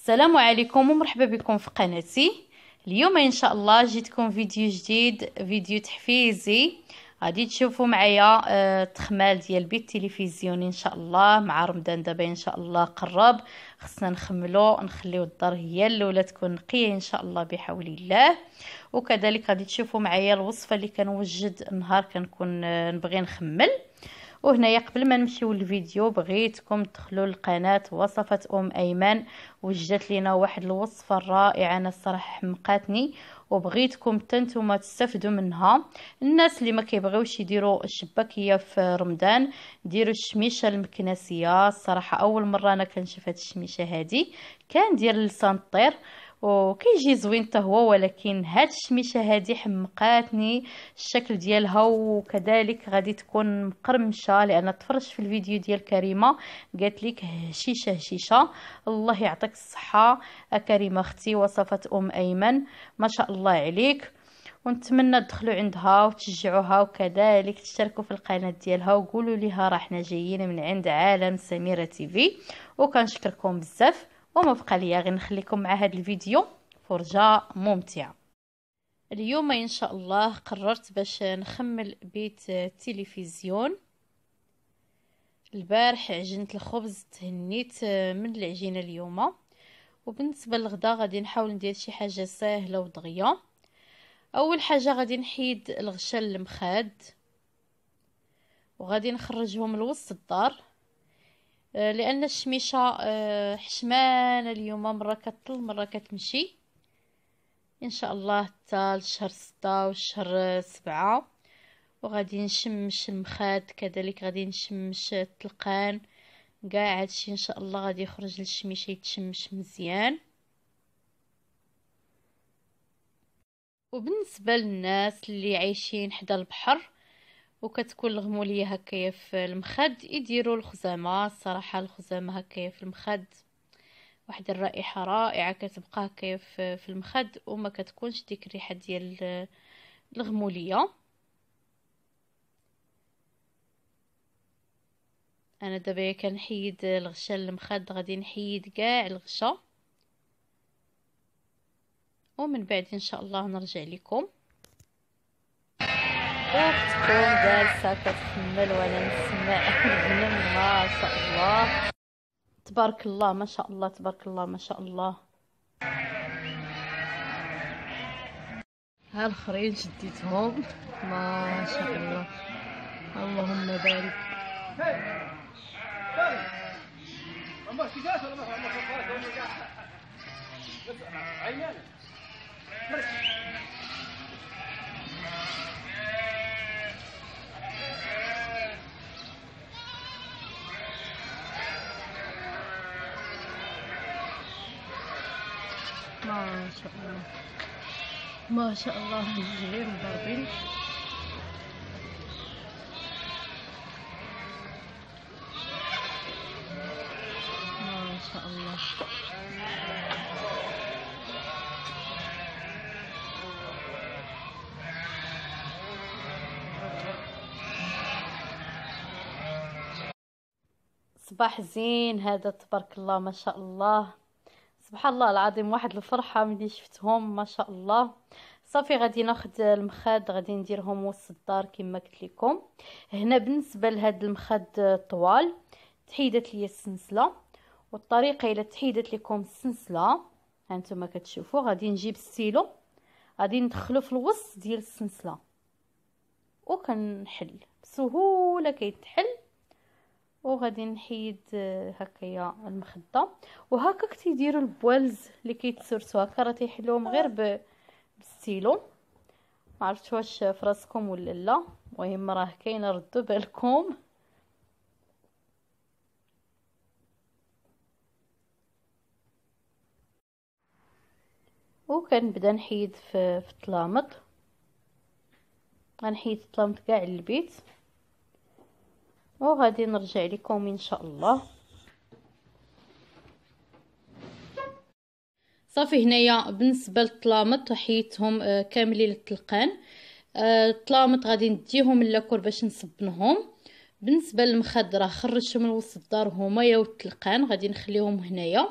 السلام عليكم ومرحبا بكم في قناتي اليوم ان شاء الله جيتكم فيديو جديد فيديو تحفيزي غادي تشوفوا معايا التخمال آه، ديال بيت تلفزيوني ان شاء الله مع رمضان دابا ان شاء الله قرب خصنا نخملو نخليو الدار هي الاولى تكون نقيه ان شاء الله بحول الله وكذلك غادي تشوفوا معايا الوصفه اللي كنوجد نهار كنكون آه، نبغي نخمل وهنايا قبل ما نمشيو للفيديو بغيتكم تدخلوا للقناه وصفه ام ايمن وجدت لينا واحد الوصفه رائعه انا الصراحه حمقاتني وبغيتكم تنتوما تستافدوا منها الناس اللي ما كيبغيوش يديروا الشباكيه في رمضان ديروا الشميشه المكنسيه الصراحه اول مره انا كنشوف هاد الشميشه هادي كندير لسان الطير وكيجي زوين حتى هو ولكن هاد الشميشه هادي حمقاتني الشكل ديالها وكذلك غادي تكون مقرمشه لان تفرجت في الفيديو ديال كريمه قالت لك هشيشه هشيشه الله يعطيك الصحه آه، كريمه اختي وصفت ام ايمن ما شاء الله عليك ونتمنى تدخلوا عندها وتشجعوها وكذلك تشتركوا في القناه ديالها وقولوا لها راه حنا جايين من عند عالم سميره تيفي وكنشكركم بزاف وما بقى ليا غير نخليكم مع هذا الفيديو فرجه ممتعه اليوم ان شاء الله قررت باش نخمل بيت التلفزيون البارح عجنت الخبز تهنيت من العجينه اليوم وبالنسبه للغدا غادي نحاول ندير شي حاجه ساهله ودغيه اول حاجه غادي نحيد الغشاء المخاد وغادي نخرجهم لوسط الدار آه، لان الشميشه آه، حشمانه اليوم مره كطل مره كتمشي ان شاء الله حتى لشهر ستة وشهر سبعة وغادي نشمش المخاد كذلك غادي نشمش التلقان كاع هادشي ان شاء الله غادي يخرج للشميشه يتشمش مزيان وبالنسبه للناس اللي عايشين حدا البحر وكتكون الغموليه هكايا في المخد يديروا الخزامه الصراحه الخزامه هكايا في المخد واحد الرائحه رائعه كتبقى هكايا في المخد وما كتكونش ديك الريحه ديال الغموليه انا دابا كنحيد الغشاء المخد غادي نحيد كاع الغشاء ومن بعد ان شاء الله نرجع لكم وتكون جالسة كتحمل وانا نسمع من ما شاء الله تبارك الله ما شاء الله تبارك الله ما شاء الله ها شديتهم ما شاء الله اللهم بارك شاء الله ما شاء الله الجزائر مضربين ما شاء الله صباح زين هذا تبارك الله ما شاء الله سبحان الله العظيم واحد الفرحة ملي شفتهم ما شاء الله صافي غادي ناخد المخاد غادي نديرهم وسط الدار كما قلت لكم هنا بالنسبه لهاد المخاد طوال تحيدت لي السنسلة والطريقه الا تحيدت لكم السنسلة هانتوما كتشوفوا غادي نجيب السيلو غادي ندخلو في الوسط ديال السنسلة وكنحل بسهوله كيتحل وغادي نحيد آه، هكايا المخده وهكا كتيديروا البوالز اللي كيتسرسوا هكا راه تيحلوهم غير بالستيلو ما عرفتش واش فراسكم ولا لا المهم راه كاين ردوا بالكم وكنبدا نحيد في الطلامط غنحيد الطلامط كاع البيت وغادي نرجع لكم ان شاء الله صافي هنايا بالنسبه للطلامط حيتهم آه، كاملين التلقان آه، الطلامط غادي نديهم لاكور باش نصبنهم بالنسبه للمخدره خرجتهم من وسط الدار هما يا التلقان غادي نخليهم هنايا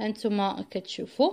هانتوما كتشوفوا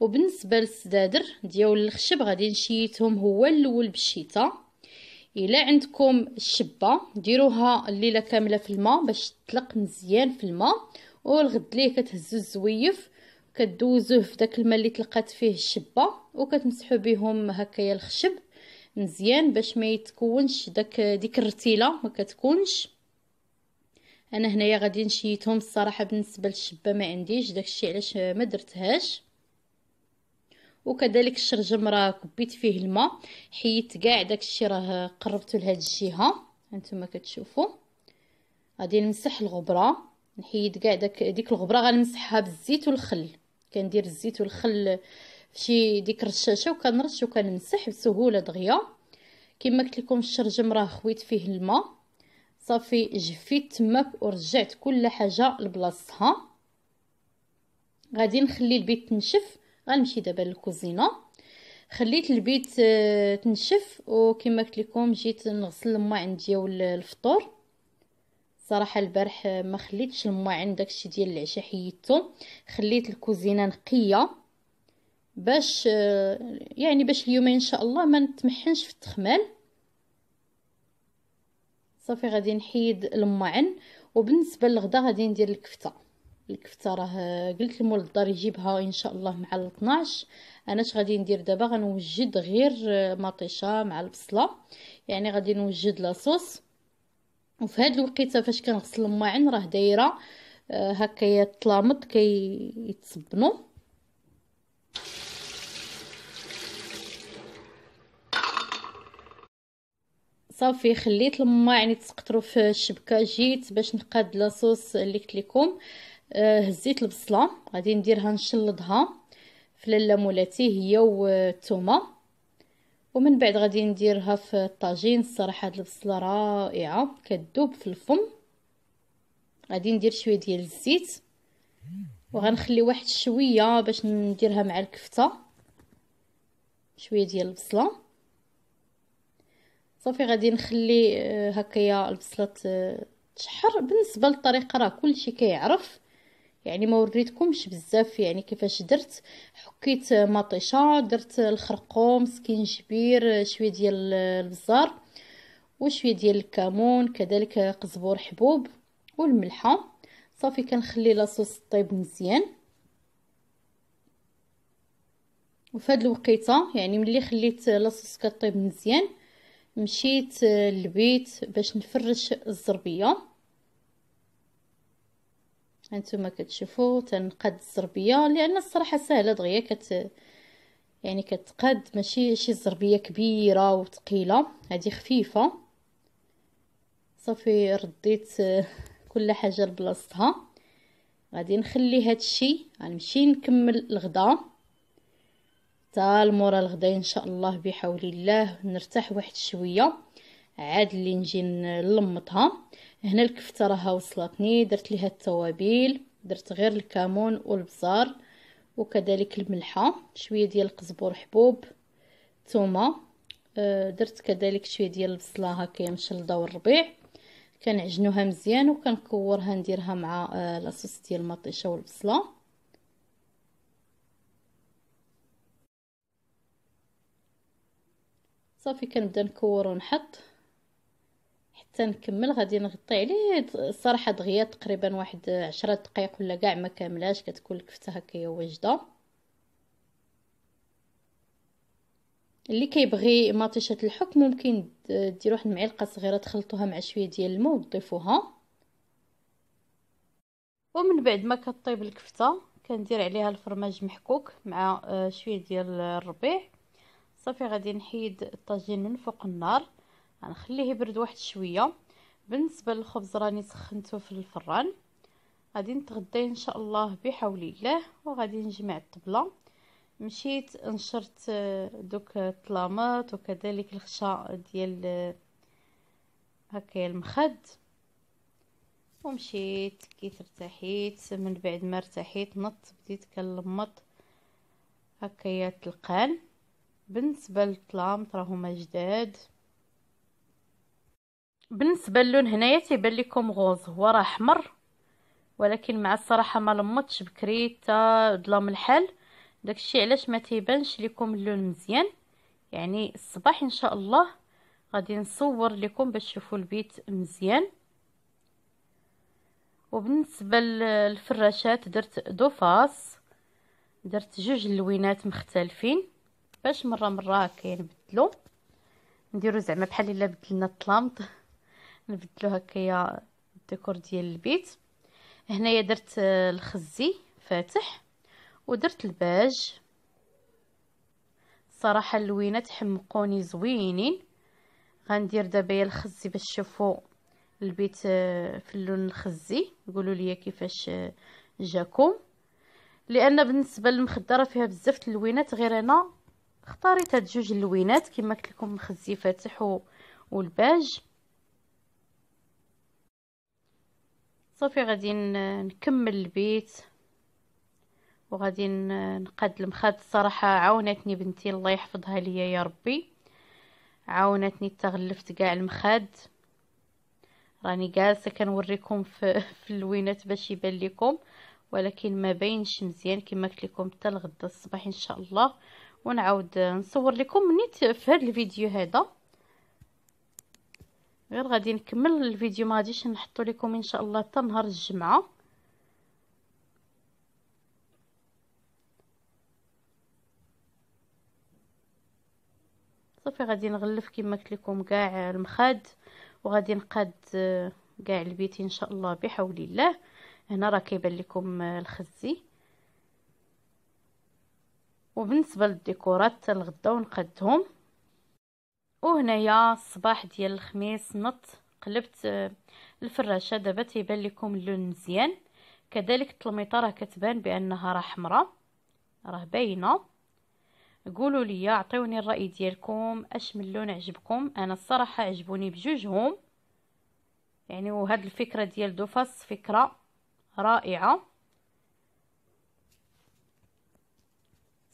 وبالنسبه للسدادر ديال الخشب غادي نشيتهم هو الاول بالشيطه الا عندكم الشبه ديروها الليله كامله في الماء باش تطلق مزيان في الماء والغد ليه كتهزو الزويف كدوزوه في داك الماء اللي طلقات فيه الشبه وكتمسحو بهم هكايا الخشب مزيان باش ما يتكونش داك ديك الرتيله ما كتكونش انا هنايا غادي نشيتهم الصراحه بالنسبه للشبه ما عنديش داكشي علاش ما درتهاش وكذلك الشرجم راه كبيت فيه الماء حيت كاع داكشي راه قربته لهاد الجهه هانتوما كتشوفوا غادي نمسح الغبره نحيد كاع داك ديك الغبره غنمسحها بالزيت والخل كندير الزيت والخل فشي ديك الرشاشه وكنرش وكنمسح بسهوله دغيا كما قلت لكم الشرجم راه خويت فيه الماء صافي جفيت تماك ورجعت كل حاجه لبلاصتها غادي نخلي البيت تنشف غنمشي دابا للكوزينه خليت البيت آه، تنشف وكما قلت لكم جيت نغسل الماعن ديال الفطور صراحه البارح آه، ما خليتش الماعن داكشي ديال العشاء حيدته خليت الكوزينه نقيه باش آه، يعني باش اليومين ان شاء الله ما نتمحنش في التخمال صافي غادي نحيد الماعن وبالنسبه للغدا غادي ندير الكفته الكفته راه قلت لمول الدار يجيبها ان شاء الله مع ال 12 انا اش غادي ندير دابا غنوجد غير مطيشه مع البصله يعني غادي نوجد لاصوص وفي هاد الوقيته فاش كنغسل الماعن راه دايره آه، هكا الطلامط كيتصبنوا كي صافي خليت الماعن يتسقطرو في الشبكه جيت باش نقاد لاصوص اللي قلت لكم آه، هزيت البصله غادي نديرها نشلضها في مولاتي هي والثومه ومن بعد غادي نديرها في الطاجين الصراحه هاد البصله رائعه كتذوب في الفم غادي ندير شويه ديال الزيت وغنخلي واحد شويه باش نديرها مع الكفته شويه ديال البصله صافي غادي نخلي آه، هكايا البصله تشحر بالنسبه للطريقه راه كلشي كيعرف يعني ما وريتكمش بزاف يعني كيفاش درت حكيت مطيشه درت الخرقوم سكينجبير شويه ديال البزار وشويه ديال الكمون كذلك قزبور حبوب والملحه صافي كنخلي لاصوص طيب مزيان وفي هاد الوقيته يعني ملي خليت لاصوص كطيب مزيان مشيت للبيت باش نفرش الزربيه هانتوما كتشوفوا تنقاد الزربيه لان الصراحه سهله دغيا كت يعني كتقاد ماشي شي زربيه كبيره وثقيله هذه خفيفه صافي رديت كل حاجه لبلاصتها غادي نخلي هاد الشيء غنمشي نكمل الغدا حتى المورا الغدا ان شاء الله بحول الله نرتاح واحد شويه عاد اللي نجي نلمطها هنا الكفته راها وصلتني درت ليها التوابل درت غير الكمون والبزار وكذلك الملحه شويه ديال القزبر حبوب ثومه آه، درت كذلك شويه ديال البصله هكا مشلده الربيع كنعجنوها مزيان وكنكورها نديرها مع آه، لاصوص ديال المطيشه والبصله صافي كنبدا نكور ونحط حتى نكمل غادي نغطي عليه الصراحه دغيا تقريبا واحد عشرة دقائق ولا كاع ما كاملاش كتكون الكفته هي واجده اللي كيبغي مطيشه الحك ممكن دير واحد المعلقه صغيره تخلطوها مع شويه ديال الماء وتضيفوها ومن بعد ما كطيب الكفته كندير عليها الفرماج محكوك مع آه، شويه ديال الربيع صافي غادي نحيد الطاجين من فوق النار غنخليه يبرد واحد شويه بالنسبه للخبز راني سخنته في الفران غادي نتغدى ان شاء الله بحول الله وغادي نجمع الطبله مشيت نشرت آه، دوك الطلامات وكذلك الخشاء ديال آه، هكا المخد ومشيت كيت ارتحيت من بعد ما ارتحيت نط بديت كنلمط هكايا تلقان بالنسبه للطلام راهما جداد بالنسبه للون هنايا تيبان لكم غوز هو راه احمر ولكن مع الصراحه ما لمطش بكري حتى ظلام الحال داكشي علاش ما تيبانش لكم اللون مزيان يعني الصباح ان شاء الله غادي نصور لكم باش تشوفوا البيت مزيان وبالنسبه للفراشات درت دوفاس درت جوج اللوينات مختلفين باش مره مره كينبدلو نديرو زعما بحال الا بدلنا الطلامط نبدلو هكايا الديكور ديال البيت هنايا درت الخزي فاتح ودرت الباج صراحة اللوينات حمقوني زوينين غندير دابا الخزي باش تشوفوا البيت آه، في اللون الخزي قولوا لي كيفاش آه، جاكم لان بالنسبه للمخدره راه فيها بزاف اللوينات غير انا اختاريت هاد جوج اللوينات كما قلت لكم الخزي فاتح والباج صافي غادي نكمل البيت وغادي نقاد المخاد الصراحه عاونتني بنتي الله يحفظها ليا يا ربي عاونتني تغلفت كاع المخاد راني جالسه كنوريكم في, في اللوينات باش يبان لكم ولكن ما باينش مزيان كما قلت لكم حتى لغدا الصباح ان شاء الله ونعاود نصور لكم نيت في هذا الفيديو هذا غير غادي نكمل الفيديو ما غاديش نحطو لكم ان شاء الله حتى نهار الجمعه صافي غادي نغلف كما قلت لكم كاع المخاد وغادي نقاد آه، كاع البيت ان شاء الله بحول الله هنا راه كيبان لكم آه، الخزي وبالنسبه للديكورات الغدا ونقدهم وهنايا صباح ديال الخميس نط قلبت آه، الفراشه دابا تيبان لكم اللون مزيان كذلك التلميطه راه كتبان بانها راه حمراء راه باينه قولوا لي عطيوني الراي ديالكم اش من لون عجبكم انا الصراحه عجبوني بجوجهم يعني وهاد الفكره ديال دوفاس فكره رائعه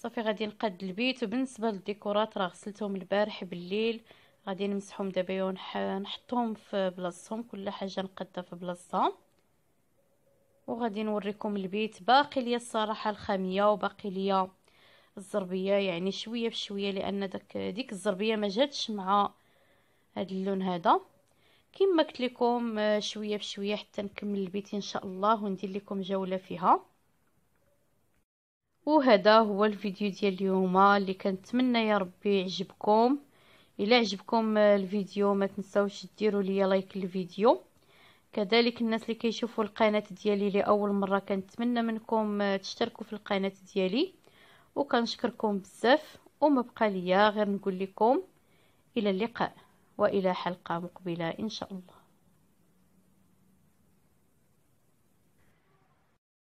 صافي غادي نقاد البيت وبالنسبه للديكورات راه غسلتهم البارح بالليل غادي نمسحهم دابا ونحطهم في بلاصتهم كل حاجه نقدها في بلاصتها وغادي نوريكم البيت باقي ليا الصراحه الخاميه وباقي ليا الزربيه يعني شويه بشويه لان داك ديك الزربيه ما جاتش مع هذا اللون هذا كما قلت لكم آه، شويه بشويه حتى نكمل البيت ان شاء الله وندير لكم جوله فيها وهذا هو الفيديو ديال اليوم اللي كنتمنى يا ربي يعجبكم الى عجبكم الفيديو ما تنساوش ديروا لي لايك للفيديو كذلك الناس اللي كيشوفوا القناه ديالي لاول مره كنتمنى منكم تشتركوا في القناه ديالي وكنشكركم بزاف وما بقى ليا غير نقول لكم الى اللقاء والى حلقه مقبله ان شاء الله